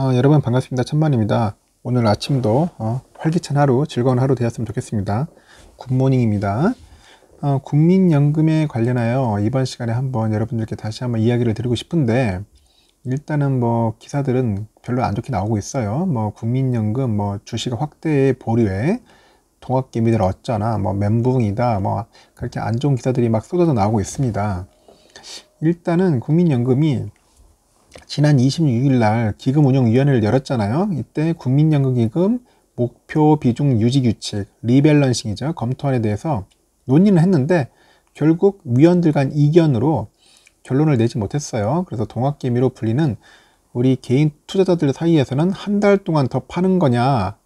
어, 여러분 반갑습니다. 천만입니다. 오늘 아침도 어, 활기찬 하루, 즐거운 하루 되었으면 좋겠습니다. 굿모닝입니다. 어, 국민연금에 관련하여 이번 시간에 한번 여러분들께 다시 한번 이야기를 드리고 싶은데 일단은 뭐 기사들은 별로 안 좋게 나오고 있어요. 뭐 국민연금, 뭐 주식 확대의 보류에 동학개미들 어쩌나, 뭐 멘붕이다, 뭐 그렇게 안 좋은 기사들이 막 쏟아져 나오고 있습니다. 일단은 국민연금이 지난 26일 날 기금운용위원회를 열었잖아요. 이때 국민연금기금 목표 비중 유지 규칙, 리밸런싱이죠. 검토안에 대해서 논의는 했는데 결국 위원들 간 이견으로 결론을 내지 못했어요. 그래서 동학개미로 불리는 우리 개인 투자자들 사이에서는 한 달 동안 더 파는 거냐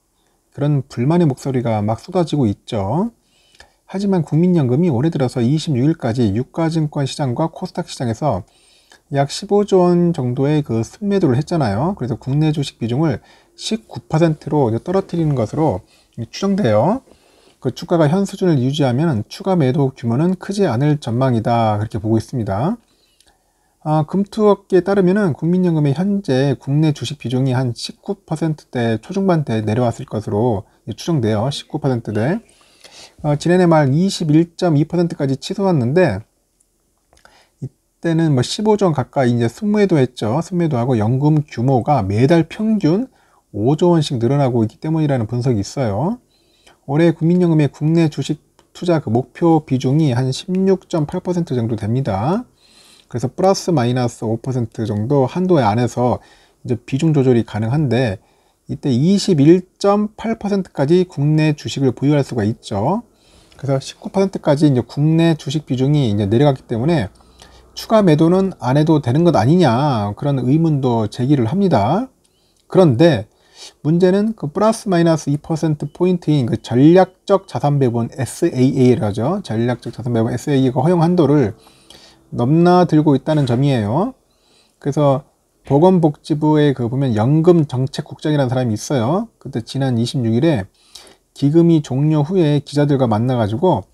그런 불만의 목소리가 막 쏟아지고 있죠. 하지만 국민연금이 올해 들어서 26일까지 유가증권 시장과 코스닥 시장에서 약 15조 원 정도의 그 순매도를 했잖아요. 그래서 국내 주식 비중을 19%로 떨어뜨리는 것으로 추정돼요. 그 주가가 현 수준을 유지하면 추가 매도 규모는 크지 않을 전망이다. 그렇게 보고 있습니다. 아, 금투업계에 따르면 국민연금의 현재 국내 주식 비중이 한 19%대 초중반대 내려왔을 것으로 추정돼요. 19%대. 어, 지난해 말 21.2%까지 치솟았는데 때는 뭐 15조 원 가까이 이제 순매도 했죠. 순매도 하고 연금 규모가 매달 평균 5조 원씩 늘어나고 있기 때문이라는 분석이 있어요. 올해 국민연금의 국내 주식 투자 그 목표 비중이 한 16.8% 정도 됩니다. 그래서 플러스 마이너스 5% 정도 한도 안에서 이제 비중 조절이 가능한데 이때 21.8%까지 국내 주식을 보유할 수가 있죠. 그래서 19%까지 이제 국내 주식 비중이 이제 내려갔기 때문에 추가 매도는 안 해도 되는 것 아니냐 그런 의문도 제기를 합니다. 그런데 문제는 그 플러스 마이너스 2% 포인트인 그 전략적 자산 배분 SAA라죠. 전략적 자산 배분 SAA가 허용 한도를 넘나들고 있다는 점이에요. 그래서 보건복지부에 그 보면 연금정책국장이라는 사람이 있어요. 그때 지난 26일에 기금이 종료 후에 기자들과 만나가지고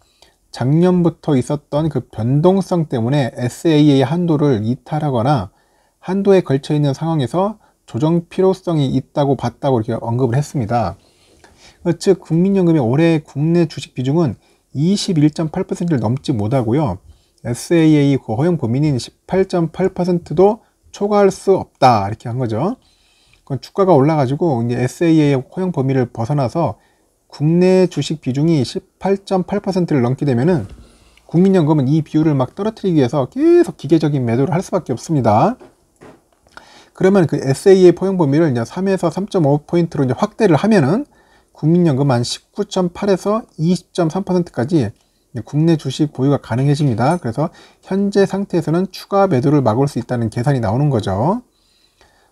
작년부터 있었던 그 변동성 때문에 SAA 한도를 이탈하거나 한도에 걸쳐 있는 상황에서 조정 필요성이 있다고 봤다고 이렇게 언급을 했습니다. 어, 즉 국민연금의 올해 국내 주식 비중은 21.8%를 넘지 못하고요. SAA 그 허용 범위인 18.8%도 초과할 수 없다 이렇게 한 거죠. 그건 주가가 올라가지고 이제 SAA 허용 범위를 벗어나서 국내 주식 비중이 18.8%를 넘게 되면은 국민연금은 이 비율을 막 떨어뜨리기 위해서 계속 기계적인 매도를 할 수밖에 없습니다. 그러면 그 SA의 포용 범위를 이제 3에서 3.5포인트로 이제 확대를 하면은 국민연금 한 19.8에서 20.3%까지 국내 주식 보유가 가능해집니다. 그래서 현재 상태에서는 추가 매도를 막을 수 있다는 계산이 나오는 거죠.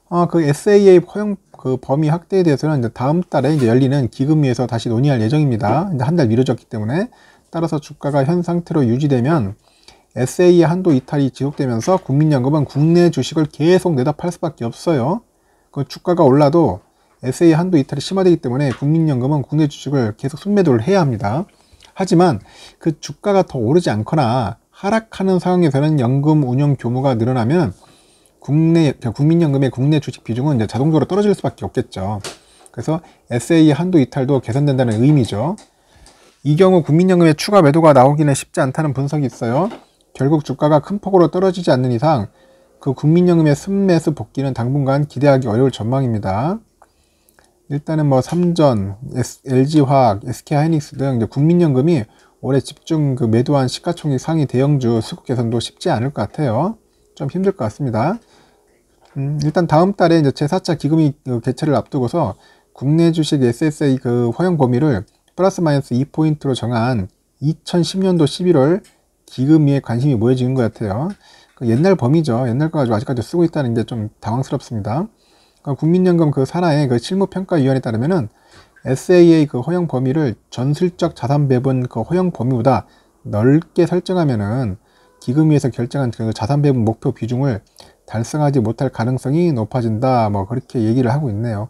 어, 그 SAA 허용 그 범위 확대에 대해서는 이제 다음 달에 이제 열리는 기금위에서 다시 논의할 예정입니다. 이제 한 달 미뤄졌기 때문에 따라서 주가가 현 상태로 유지되면 SA의 한도 이탈이 지속되면서 국민연금은 국내 주식을 계속 내다 팔 수밖에 없어요. 그 주가가 올라도 SA 한도 이탈이 심화되기 때문에 국민연금은 국내 주식을 계속 순매도를 해야 합니다. 하지만 그 주가가 더 오르지 않거나 하락하는 상황에서는 연금 운영 규모가 늘어나면 국내 그러니까 국민연금의 국내 주식 비중은 이제 자동적으로 떨어질 수밖에 없겠죠. 그래서 SA 한도 이탈도 개선된다는 의미죠. 이 경우 국민연금의 추가 매도가 나오기는 쉽지 않다는 분석이 있어요. 결국 주가가 큰 폭으로 떨어지지 않는 이상 그 국민연금의 순매수 복귀는 당분간 기대하기 어려울 전망입니다. 일단은 뭐 삼전, LG화학, SK하이닉스 등 국민연금이 올해 집중 그 매도한 시가총액 상위 대형주 수급 개선도 쉽지 않을 것 같아요. 좀 힘들 것 같습니다. 음, 일단 다음 달에 이제 제4차 기금이 개최를 앞두고서 국내 주식 SSA 그 허용 범위를 플러스 마이너스 2포인트로 정한 2010년도 11월 기금위에 관심이 모여지는 것 같아요. 그 옛날 범위죠. 옛날 거 가지고 아직까지 쓰고 있다는 게 좀 당황스럽습니다. 그니까 국민연금 그 산하의 그 실무평가위원에 따르면은 SAA 그 허용 범위를 전술적 자산 배분 그 허용 범위보다 넓게 설정하면은 기금위에서 결정한 그 자산 배분 목표 비중을 달성하지 못할 가능성이 높아진다. 뭐 그렇게 얘기를 하고 있네요.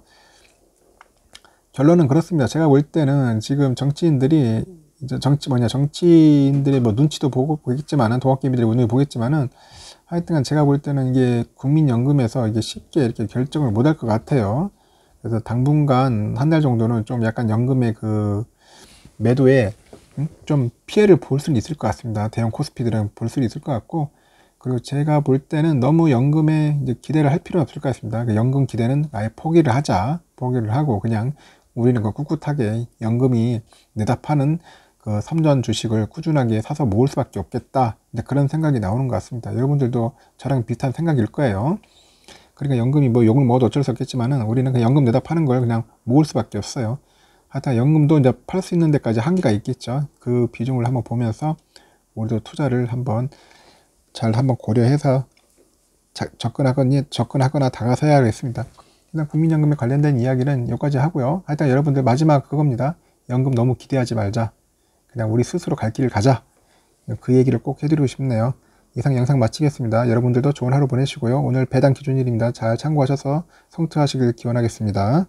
결론은 그렇습니다. 제가 볼 때는 지금 정치인들이 정치 뭐냐 정치인들의 뭐 눈치도 보고 보겠지만은 동학개미들의 운을 보겠지만은 하여튼간 제가 볼 때는 이게 국민연금에서 이게 쉽게 이렇게 결정을 못할것 같아요. 그래서 당분간 한 달 정도는 좀 약간 연금의 그 매도에 음? 좀 피해를 볼 수는 있을 것 같습니다. 대형 코스피들은 볼 수는 있을 것 같고 그리고 제가 볼 때는 너무 연금에 기대를 할 필요는 없을 것 같습니다. 그 연금 기대는 아예 포기를 하자, 포기를 하고 그냥 우리는 그 꿋꿋하게 연금이 내다 파는 그 삼전 주식을 꾸준하게 사서 모을 수밖에 없겠다. 이제 그런 생각이 나오는 것 같습니다. 여러분들도 저랑 비슷한 생각일 거예요. 그러니까 연금이 뭐 욕을 먹어도 어쩔 수 없겠지만은 우리는 그 연금 내다 파는 걸 그냥 모을 수밖에 없어요. 하여튼 연금도 이제 팔 수 있는 데까지 한계가 있겠죠. 그 비중을 한번 보면서 우리도 투자를 한번 잘 한번 고려해서 자, 접근하거나, 접근하거나 다가서야 겠습니다. 일단 국민연금에 관련된 이야기는 여기까지 하고요. 하여튼 여러분들 마지막 그겁니다. 연금 너무 기대하지 말자. 그냥 우리 스스로 갈 길을 가자. 그 얘기를 꼭 해드리고 싶네요. 이상 영상 마치겠습니다. 여러분들도 좋은 하루 보내시고요. 오늘 배당 기준일입니다. 잘 참고하셔서 성투하시길 기원하겠습니다.